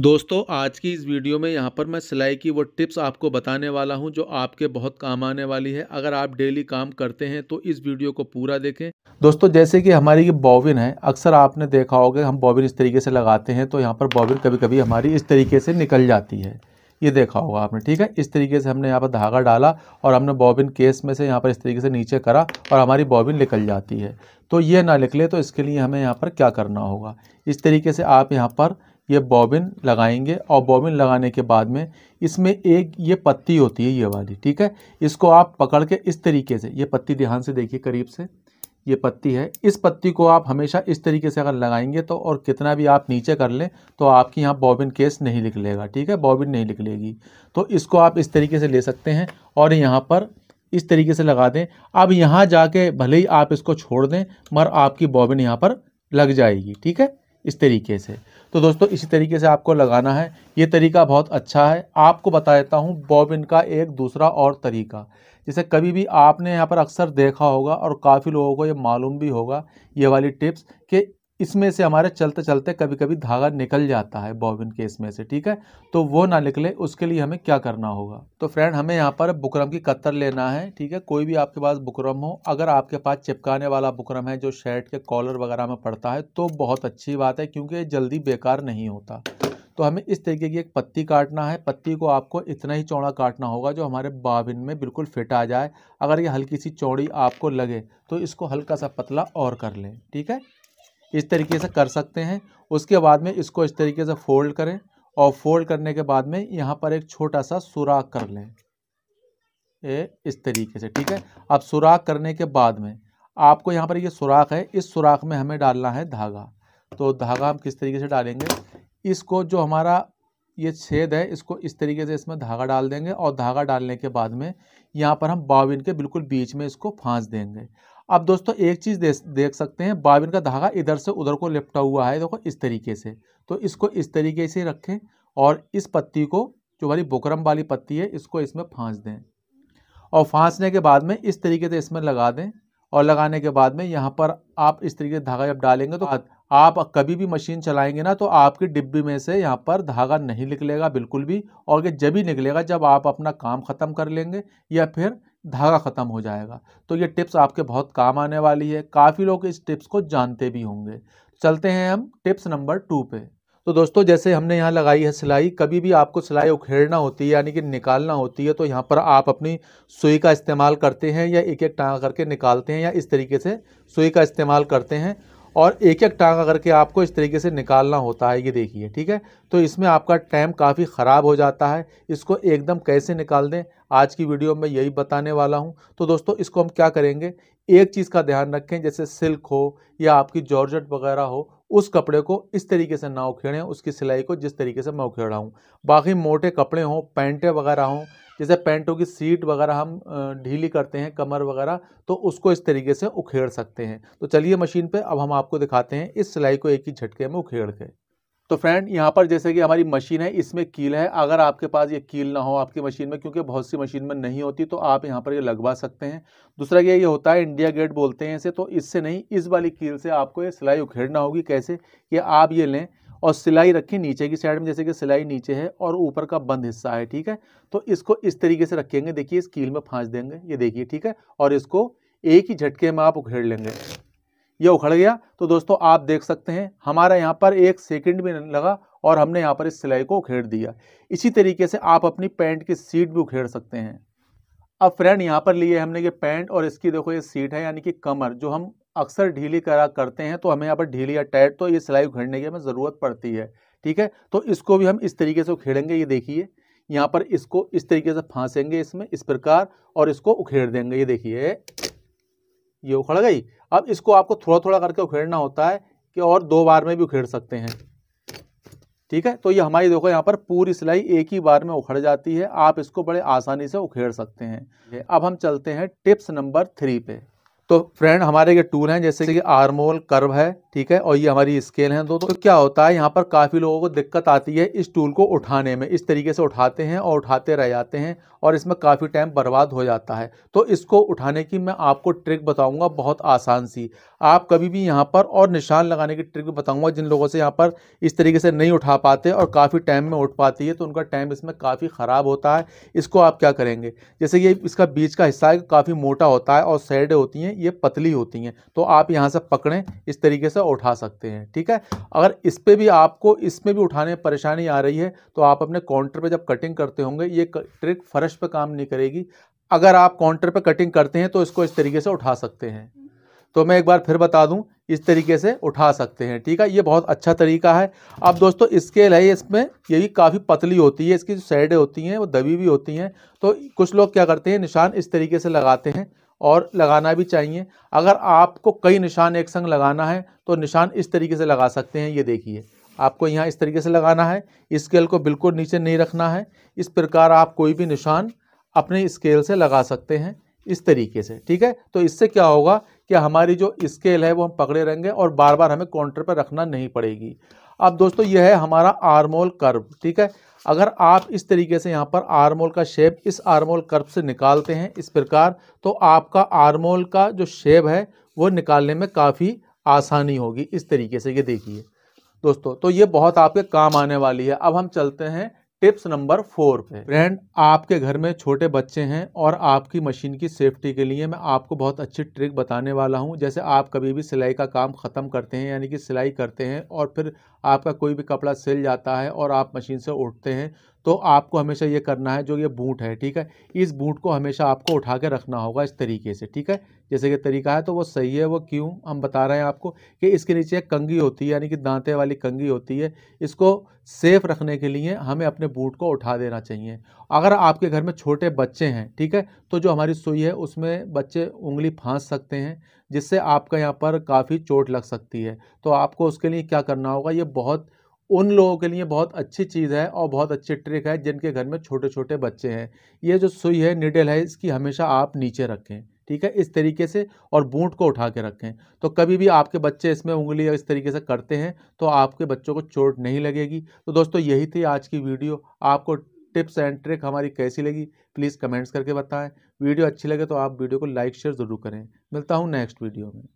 दोस्तों आज की इस वीडियो में यहाँ पर मैं सिलाई की वो टिप्स आपको बताने वाला हूँ जो आपके बहुत काम आने वाली है अगर आप डेली काम करते हैं तो इस वीडियो को पूरा देखें दोस्तों जैसे कि हमारी ये बॉबिन है अक्सर आपने देखा होगा हम बॉबिन इस तरीके से लगाते हैं तो यहाँ पर बॉबिन कभी कभी हमारी इस तरीके से निकल जाती है ये देखा होगा आपने ठीक है इस तरीके से हमने यहाँ पर धागा डाला और हमने बॉबिन केस में से यहाँ पर इस तरीके से नीचे करा और हमारी बॉबिन निकल जाती है तो ये ना निकले तो इसके लिए हमें यहाँ पर क्या करना होगा इस तरीके से आप यहाँ पर ये बॉबिन लगाएंगे और बॉबिन लगाने के बाद में इसमें एक ये पत्ती होती है ये वाली ठीक है इसको आप पकड़ के इस तरीके से ये पत्ती ध्यान से देखिए करीब से ये पत्ती है इस पत्ती को आप हमेशा इस तरीके से अगर लगाएंगे तो और कितना भी आप नीचे कर लें तो आपकी यहाँ बॉबिन केस नहीं निकलेगा ठीक है बॉबिन नहीं निकलेगी तो इसको आप इस तरीके से ले सकते हैं और यहाँ पर इस तरीके से लगा दें अब यहाँ जाके भले ही आप इसको छोड़ दें मगर आपकी बॉबिन यहाँ पर लग जाएगी ठीक है इस तरीके से तो दोस्तों इसी तरीके से आपको लगाना है ये तरीका बहुत अच्छा है आपको बता देता हूँ बॉबिन का एक दूसरा और तरीका जैसे कभी भी आपने यहाँ पर अक्सर देखा होगा और काफ़ी लोगों को ये मालूम भी होगा ये वाली टिप्स कि इसमें से हमारे चलते चलते कभी कभी धागा निकल जाता है बॉबिन के इसमें से ठीक है तो वो ना निकले उसके लिए हमें क्या करना होगा तो फ्रेंड हमें यहाँ पर बुकरम की कत्तर लेना है ठीक है कोई भी आपके पास बुकरम हो अगर आपके पास चिपकाने वाला बुकरम है जो शर्ट के कॉलर वगैरह में पड़ता है तो बहुत अच्छी बात है क्योंकि जल्दी बेकार नहीं होता तो हमें इस तरीके की एक पत्ती काटना है पत्ती को आपको इतना ही चौड़ा काटना होगा जो हमारे बाबिन में बिल्कुल फिट आ जाए अगर ये हल्की सी चौड़ी आपको लगे तो इसको हल्का सा पतला और कर लें ठीक है इस तरीके से कर सकते हैं उसके बाद में इसको इस तरीके से फोल्ड करें और फोल्ड करने के बाद में यहाँ पर एक छोटा सा सुराख कर लें ये इस तरीके से ठीक है अब सुराख करने के बाद में आपको यहाँ पर ये यह सुराख है इस सुराख में हमें डालना है धागा तो धागा हम किस तरीके से डालेंगे इसको जो हमारा ये छेद है इसको इस तरीके से इसमें धागा डाल देंगे और धागा डालने के बाद में यहाँ पर हम बाविन के बिल्कुल बीच में इसको फांस देंगे अब दोस्तों एक चीज़ दे, देख सकते हैं बाबिन का धागा इधर से उधर को लिपटा हुआ है देखो इस तरीके से तो इसको इस तरीके से रखें और इस पत्ती को जो हमारी बुकरम वाली पत्ती है इसको इसमें फांस दें और फांसने के बाद में इस तरीके से इसमें लगा दें और लगाने के बाद में यहाँ पर आप इस तरीके से धागा जब डालेंगे तो आप कभी भी मशीन चलाएंगे ना तो आपकी डिब्बी में से यहाँ पर धागा नहीं निकलेगा बिल्कुल भी और ये जब ही निकलेगा जब आप अपना काम ख़त्म कर लेंगे या फिर धागा ख़त्म हो जाएगा तो ये टिप्स आपके बहुत काम आने वाली है काफ़ी लोग इस टिप्स को जानते भी होंगे चलते हैं हम टिप्स नंबर टू पे तो दोस्तों जैसे हमने यहाँ लगाई है सिलाई कभी भी आपको सिलाई उखेड़ना होती है यानी कि निकालना होती है तो यहाँ पर आप अपनी सुई का इस्तेमाल करते हैं या एक एक टांग करके निकालते हैं या इस तरीके से सुई का इस्तेमाल करते हैं और एक एक अगर करके आपको इस तरीके से निकालना होता है ये देखिए ठीक है तो इसमें आपका टाइम काफ़ी ख़राब हो जाता है इसको एकदम कैसे निकाल दें आज की वीडियो में यही बताने वाला हूँ तो दोस्तों इसको हम क्या करेंगे एक चीज़ का ध्यान रखें जैसे सिल्क हो या आपकी जॉर्जट वगैरह हो उस कपड़े को इस तरीके से ना उखेड़ें उसकी सिलाई को जिस तरीके से मैं उखेड़ा हूँ बाकी मोटे कपड़े हों पैंटें वगैरह हों जैसे पैंटों की सीट वगैरह हम ढीली करते हैं कमर वगैरह तो उसको इस तरीके से उखेड़ सकते हैं तो चलिए मशीन पे अब हम आपको दिखाते हैं इस सिलाई को एक ही झटके में उखेड़ के तो फ्रेंड यहाँ पर जैसे कि हमारी मशीन है इसमें कील है अगर आपके पास ये कील ना हो आपकी मशीन में क्योंकि बहुत सी मशीन में नहीं होती तो आप यहाँ पर ये लगवा सकते हैं दूसरा ये ये होता है इंडिया गेट बोलते हैं इसे तो इससे नहीं इस वाली कील से आपको ये सिलाई उखेड़ना होगी कैसे कि आप ये लें और सिलाई रखें नीचे की साइड में जैसे कि सिलाई नीचे है और ऊपर का बंद हिस्सा है ठीक है तो इसको इस तरीके से रखेंगे देखिए इस कील में फांस देंगे ये देखिए ठीक है और इसको एक ही झटके में आप उखेड़ लेंगे ये उखड़ गया तो दोस्तों आप देख सकते हैं हमारा यहाँ पर एक सेकंड भी नहीं लगा और हमने यहाँ पर इस सिलाई को उखेड़ दिया इसी तरीके से आप अपनी पैंट की सीट भी उखेड़ सकते हैं अब फ्रेंड यहाँ पर लिए हमने ये पैंट और इसकी देखो ये सीट है यानी कि कमर जो हम अक्सर ढीली करा करते हैं तो हमें यहाँ पर ढीली या टाइट तो ये सिलाई उखेड़ने की हमें ज़रूरत पड़ती है ठीक है तो इसको भी हम इस तरीके से उखेड़ेंगे ये देखिए यहाँ पर इसको इस तरीके से फांसेंगे इसमें इस प्रकार और इसको उखेड़ देंगे ये देखिए ये उखड़ गई अब इसको आपको थोड़ा थोड़ा करके उखेड़ना होता है कि और दो बार में भी उखेड़ सकते हैं ठीक है तो ये हमारी देखो यहाँ पर पूरी सिलाई एक ही बार में उखड़ जाती है आप इसको बड़े आसानी से उखेड़ सकते हैं अब हम चलते हैं टिप्स नंबर थ्री पे तो फ्रेंड हमारे ये टूल हैं जैसे कि आर्मोल कर्व है ठीक है और ये हमारी स्केल है दोस्तों तो क्या होता है यहाँ पर काफ़ी लोगों को दिक्कत आती है इस टूल को उठाने में इस तरीके से उठाते हैं और उठाते रह जाते हैं और इसमें काफ़ी टाइम बर्बाद हो जाता है तो इसको उठाने की मैं आपको ट्रिक बताऊँगा बहुत आसान सी आप कभी भी यहाँ पर और निशान लगाने की ट्रिक बताऊँगा जिन लोगों से यहाँ पर इस तरीके से नहीं उठा पाते और काफ़ी टाइम में उठ पाती है तो उनका टाइम इसमें काफ़ी ख़राब होता है इसको आप क्या करेंगे जैसे ये इसका बीच का हिस्सा है काफ़ी मोटा होता है और सैड होती हैं ये पतली होती हैं तो आप यहाँ से पकड़ें इस तरीके से उठा सकते हैं ठीक है अगर इस पर भी आपको इसमें भी उठाने में परेशानी आ रही है तो आप अपने काउंटर पर जब कटिंग करते होंगे ये ट्रिक फर्श पर काम नहीं करेगी अगर आप काउंटर पर कटिंग करते हैं तो इसको इस तरीके से उठा सकते हैं तो मैं एक बार फिर बता दूं इस तरीके से उठा सकते हैं ठीक है ये बहुत अच्छा तरीका है अब दोस्तों स्केल है इसमें ये भी काफ़ी पतली होती है इसकी जो साइडें होती हैं वो दबी भी होती हैं तो कुछ लोग क्या करते हैं निशान इस तरीके से लगाते हैं और लगाना भी चाहिए अगर आपको कई निशान एक संग लगाना है तो निशान इस तरीके से लगा सकते हैं ये देखिए आपको यहाँ इस तरीके से लगाना है स्केल को बिल्कुल नीचे नहीं रखना है इस प्रकार आप कोई भी निशान अपने स्केल से लगा सकते हैं इस तरीके से ठीक है तो इससे क्या होगा कि हमारी जो स्केल है वो हम पकड़े रहेंगे और बार बार हमें काउंटर पर रखना नहीं पड़ेगी अब दोस्तों यह है हमारा आर्मोल कर्व ठीक है अगर आप इस तरीके से यहाँ पर आरमोल का शेप इस आरमोल कर्व से निकालते हैं इस प्रकार तो आपका आरमोल का जो शेप है वो निकालने में काफ़ी आसानी होगी इस तरीके से ये देखिए दोस्तों तो ये बहुत आपके काम आने वाली है अब हम चलते हैं टिप्स नंबर फोर पे फ्रेंड आपके घर में छोटे बच्चे हैं और आपकी मशीन की सेफ्टी के लिए मैं आपको बहुत अच्छी ट्रिक बताने वाला हूं जैसे आप कभी भी सिलाई का काम ख़त्म करते हैं यानी कि सिलाई करते हैं और फिर आपका कोई भी कपड़ा सिल जाता है और आप मशीन से उठते हैं तो आपको हमेशा ये करना है जो ये बूट है ठीक है इस बूट को हमेशा आपको उठा के रखना होगा इस तरीके से ठीक है जैसे कि तरीका है तो वो सही है वो क्यों हम बता रहे हैं आपको कि इसके नीचे एक कंगी होती है यानी कि दांते वाली कंगी होती है इसको सेफ रखने के लिए हमें अपने बूट को उठा देना चाहिए अगर आपके घर में छोटे बच्चे हैं ठीक है तो जो हमारी सुई है उसमें बच्चे उंगली फांस सकते हैं जिससे आपका यहाँ पर काफ़ी चोट लग सकती है तो आपको उसके लिए क्या करना होगा ये बहुत उन लोगों के लिए बहुत अच्छी चीज़ है और बहुत अच्छी ट्रिक है जिनके घर में छोटे छोटे बच्चे हैं ये जो सुई है निडल है इसकी हमेशा आप नीचे रखें ठीक है इस तरीके से और बूंट को उठा के रखें तो कभी भी आपके बच्चे इसमें उंगली या इस तरीके से करते हैं तो आपके बच्चों को चोट नहीं लगेगी तो दोस्तों यही थी आज की वीडियो आपको टिप्स एंड ट्रिक हमारी कैसी लगी प्लीज़ कमेंट्स करके बताएं वीडियो अच्छी लगे तो आप वीडियो को लाइक शेयर ज़रूर करें मिलता हूँ नेक्स्ट वीडियो में